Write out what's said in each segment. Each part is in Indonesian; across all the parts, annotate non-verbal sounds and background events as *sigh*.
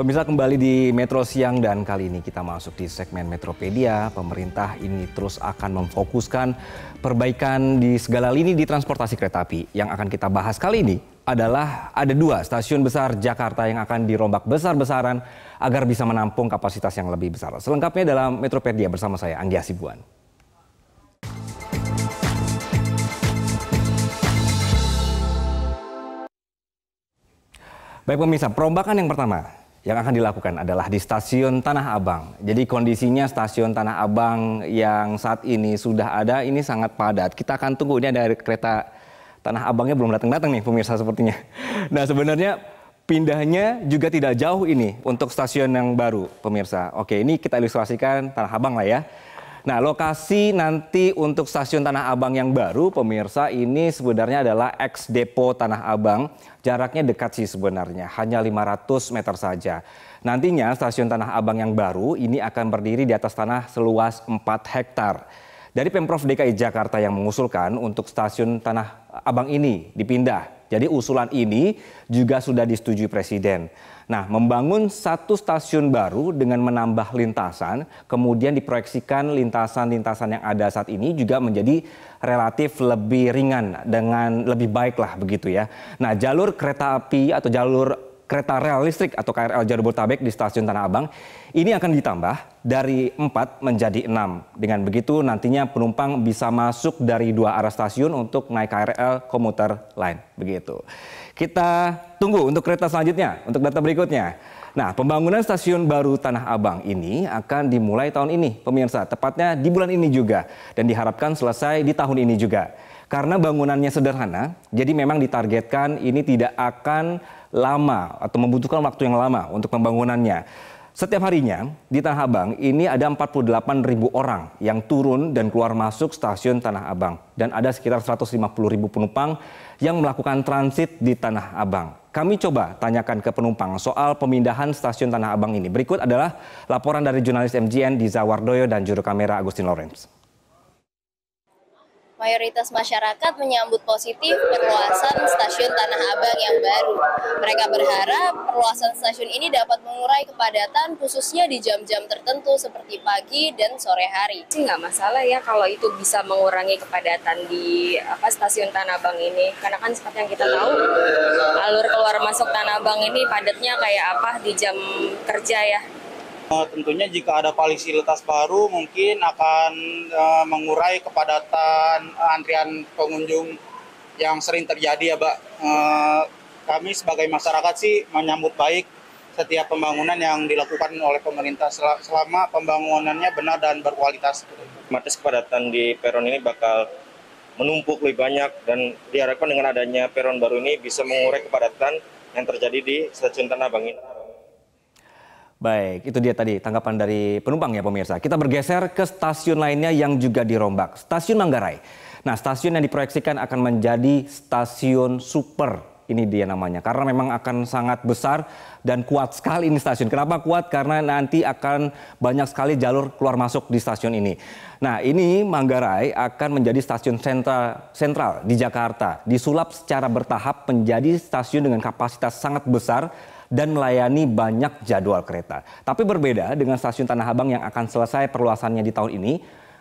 Pemirsa kembali di Metro Siang dan kali ini kita masuk di segmen Metropedia. Pemerintah ini terus akan memfokuskan perbaikan di segala lini di transportasi kereta api. Yang akan kita bahas kali ini adalah ada dua stasiun besar Jakarta yang akan dirombak besar-besaran agar bisa menampung kapasitas yang lebih besar. Selengkapnya dalam Metropedia bersama saya Anggi Asibuan. Baik pemirsa, perombakan yang pertama yang akan dilakukan adalah di stasiun Tanah Abang. Jadi kondisinya stasiun Tanah Abang yang saat ini sudah ada ini sangat padat. Kita akan tunggu ini ada kereta Tanah Abangnya belum datang-datang nih pemirsa sepertinya. *laughs* Nah sebenarnya pindahnya juga tidak jauh ini untuk stasiun yang baru pemirsa. Oke ini kita ilustrasikan Tanah Abang lah ya. Nah, lokasi nanti untuk stasiun Tanah Abang yang baru, pemirsa, ini sebenarnya adalah ex depo Tanah Abang. Jaraknya dekat sih sebenarnya, hanya 500 meter saja. Nantinya stasiun Tanah Abang yang baru ini akan berdiri di atas tanah seluas 4 hektar. Dari Pemprov DKI Jakarta yang mengusulkan untuk stasiun Tanah Abang ini dipindah. Jadi usulan ini juga sudah disetujui Presiden. Nah, membangun satu stasiun baru dengan menambah lintasan, kemudian diproyeksikan lintasan-lintasan yang ada saat ini juga menjadi relatif lebih ringan dengan lebih baik lah begitu ya. Nah, jalur kereta api atau jalur kereta rel listrik atau KRL Jabodetabek di stasiun Tanah Abang ini akan ditambah dari 4 menjadi 6. Dengan begitu nantinya penumpang bisa masuk dari dua arah stasiun untuk naik KRL komuter lain. Begitu. Kita tunggu untuk kereta selanjutnya, untuk data berikutnya. Nah, pembangunan stasiun baru Tanah Abang ini akan dimulai tahun ini, pemirsa, tepatnya di bulan ini juga dan diharapkan selesai di tahun ini juga. Karena bangunannya sederhana, jadi memang ditargetkan ini tidak akan lama atau membutuhkan waktu yang lama untuk pembangunannya. Setiap harinya di Tanah Abang ini ada 48 ribu orang yang turun dan keluar masuk stasiun Tanah Abang. Dan ada sekitar 150 ribu penumpang yang melakukan transit di Tanah Abang. Kami coba tanyakan ke penumpang soal pemindahan stasiun Tanah Abang ini. Berikut adalah laporan dari jurnalis MGN Diza Wardoyo dan juru kamera Agustin Lawrence mayoritas masyarakat menyambut positif perluasan stasiun Tanah Abang yang baru. Mereka berharap perluasan stasiun ini dapat mengurai kepadatan khususnya di jam-jam tertentu seperti pagi dan sore hari. Sih nggak masalah ya kalau itu bisa mengurangi kepadatan di apa stasiun Tanah Abang ini karena kan seperti yang kita tahu alur keluar masuk Tanah Abang ini padatnya kayak apa di jam kerja ya Eh, tentunya jika ada fasilitas baru mungkin akan eh, mengurai kepadatan antrian pengunjung yang sering terjadi ya, Pak. Eh, kami sebagai masyarakat sih menyambut baik setiap pembangunan yang dilakukan oleh pemerintah selama pembangunannya benar dan berkualitas. Matis kepadatan di peron ini bakal menumpuk lebih banyak dan diharapkan dengan adanya peron baru ini bisa mengurai kepadatan yang terjadi di Stasiun Tanah Abang ini. Baik, itu dia tadi tanggapan dari penumpang ya pemirsa. Kita bergeser ke stasiun lainnya yang juga dirombak, stasiun Manggarai. Nah, stasiun yang diproyeksikan akan menjadi stasiun super. Ini dia namanya, karena memang akan sangat besar dan kuat sekali ini stasiun. Kenapa kuat? Karena nanti akan banyak sekali jalur keluar masuk di stasiun ini. Nah, ini Manggarai akan menjadi stasiun sentra, sentral di Jakarta. Disulap secara bertahap menjadi stasiun dengan kapasitas sangat besar dan melayani banyak jadwal kereta. Tapi berbeda dengan stasiun Tanah Abang yang akan selesai perluasannya di tahun ini,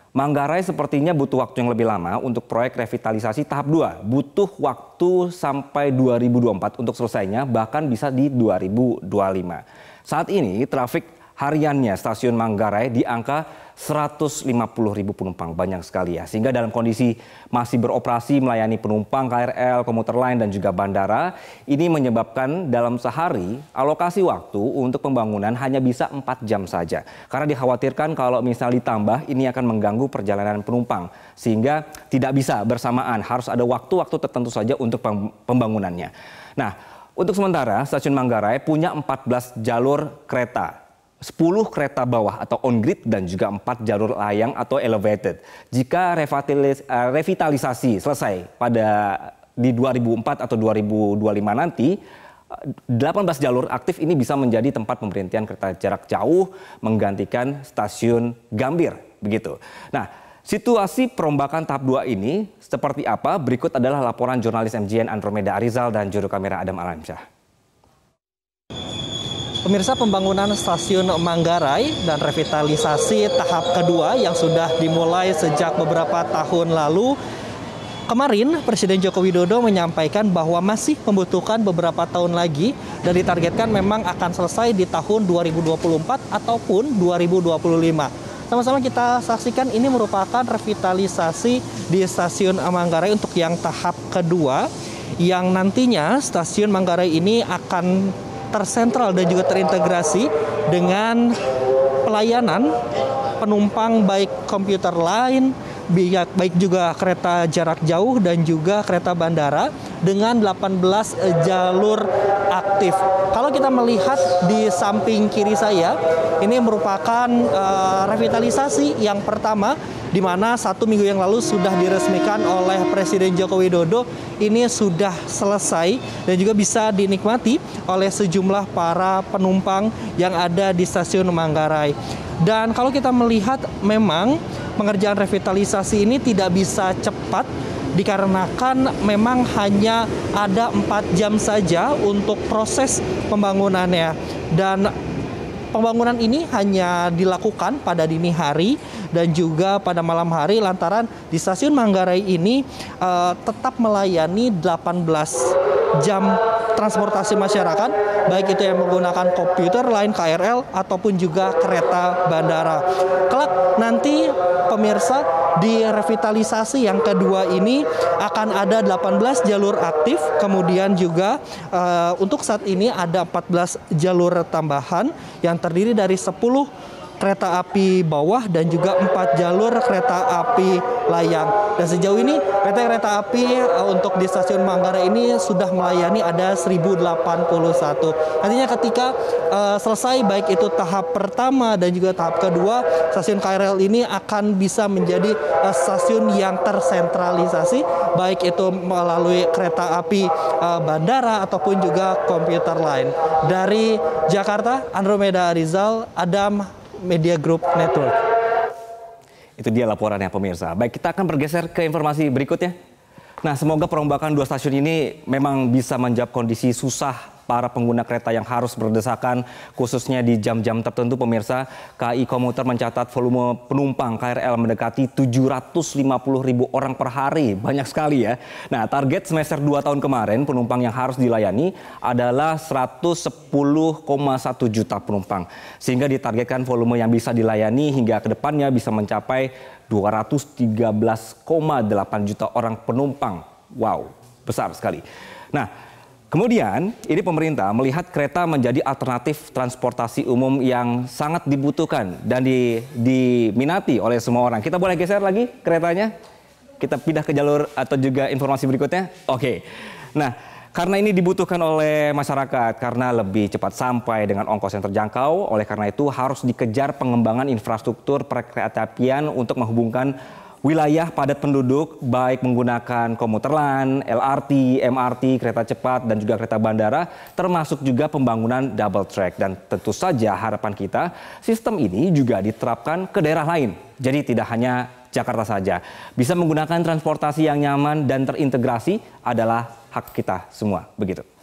Manggarai sepertinya butuh waktu yang lebih lama untuk proyek revitalisasi tahap 2. Butuh waktu sampai 2024 untuk selesainya, bahkan bisa di 2025. Saat ini trafik hariannya stasiun Manggarai di angka 150 ribu penumpang banyak sekali ya sehingga dalam kondisi masih beroperasi melayani penumpang KRL, komuter lain dan juga bandara ini menyebabkan dalam sehari alokasi waktu untuk pembangunan hanya bisa 4 jam saja karena dikhawatirkan kalau misal ditambah ini akan mengganggu perjalanan penumpang sehingga tidak bisa bersamaan harus ada waktu-waktu tertentu saja untuk pembangunannya. Nah, untuk sementara stasiun Manggarai punya 14 jalur kereta 10 kereta bawah atau on-grid dan juga 4 jalur layang atau elevated. Jika eh, revitalisasi selesai pada di 2004 atau 2025 nanti, 18 eh, jalur aktif ini bisa menjadi tempat pemberhentian kereta jarak jauh menggantikan stasiun Gambir begitu. Nah, situasi perombakan tahap 2 ini seperti apa? Berikut adalah laporan jurnalis MGN Andromeda Arizal dan juru kamera Adam Alamsyah. Pemirsa pembangunan stasiun Manggarai dan revitalisasi tahap kedua yang sudah dimulai sejak beberapa tahun lalu Kemarin Presiden Joko Widodo menyampaikan bahwa masih membutuhkan beberapa tahun lagi dan ditargetkan memang akan selesai di tahun 2024 ataupun 2025 sama-sama kita saksikan ini merupakan revitalisasi di stasiun Manggarai untuk yang tahap kedua yang nantinya stasiun Manggarai ini akan tersentral dan juga terintegrasi dengan pelayanan penumpang baik komputer lain baik juga kereta jarak jauh dan juga kereta bandara dengan 18 jalur aktif. Kalau kita melihat di samping kiri saya, ini merupakan uh, revitalisasi yang pertama di mana satu minggu yang lalu sudah diresmikan oleh Presiden Joko Widodo ini sudah selesai dan juga bisa dinikmati oleh sejumlah para penumpang yang ada di stasiun Manggarai. Dan kalau kita melihat memang pengerjaan revitalisasi ini tidak bisa cepat dikarenakan memang hanya ada empat jam saja untuk proses pembangunannya dan pembangunan ini hanya dilakukan pada dini hari dan juga pada malam hari lantaran di stasiun Manggarai ini uh, tetap melayani 18 jam transportasi masyarakat, baik itu yang menggunakan komputer, lain KRL, ataupun juga kereta bandara. Kelak nanti pemirsa di revitalisasi yang kedua ini akan ada 18 jalur aktif, kemudian juga uh, untuk saat ini ada 14 jalur tambahan yang terdiri dari 10 kereta api bawah dan juga empat jalur kereta api layang. Dan sejauh ini PT Kereta Api uh, untuk di stasiun Manggarai ini sudah melayani ada 1081. Artinya ketika uh, selesai baik itu tahap pertama dan juga tahap kedua, stasiun KRL ini akan bisa menjadi uh, stasiun yang tersentralisasi baik itu melalui kereta api uh, bandara ataupun juga komputer lain. Dari Jakarta, Andromeda Rizal, Adam Media Group Network. Itu dia laporannya pemirsa. Baik, kita akan bergeser ke informasi berikutnya. Nah, semoga perombakan dua stasiun ini memang bisa menjawab kondisi susah para pengguna kereta yang harus berdesakan khususnya di jam-jam tertentu pemirsa KI Komuter mencatat volume penumpang KRL mendekati 750 ribu orang per hari banyak sekali ya nah target semester 2 tahun kemarin penumpang yang harus dilayani adalah 110,1 juta penumpang sehingga ditargetkan volume yang bisa dilayani hingga kedepannya bisa mencapai 213,8 juta orang penumpang wow besar sekali nah Kemudian, ini pemerintah melihat kereta menjadi alternatif transportasi umum yang sangat dibutuhkan dan di, diminati oleh semua orang. Kita boleh geser lagi keretanya? Kita pindah ke jalur atau juga informasi berikutnya? Oke. Nah, karena ini dibutuhkan oleh masyarakat karena lebih cepat sampai dengan ongkos yang terjangkau, oleh karena itu harus dikejar pengembangan infrastruktur perkeretaapian untuk menghubungkan wilayah padat penduduk baik menggunakan komuter lain, LRT, MRT, kereta cepat dan juga kereta bandara termasuk juga pembangunan double track dan tentu saja harapan kita sistem ini juga diterapkan ke daerah lain. Jadi tidak hanya Jakarta saja. Bisa menggunakan transportasi yang nyaman dan terintegrasi adalah hak kita semua. Begitu.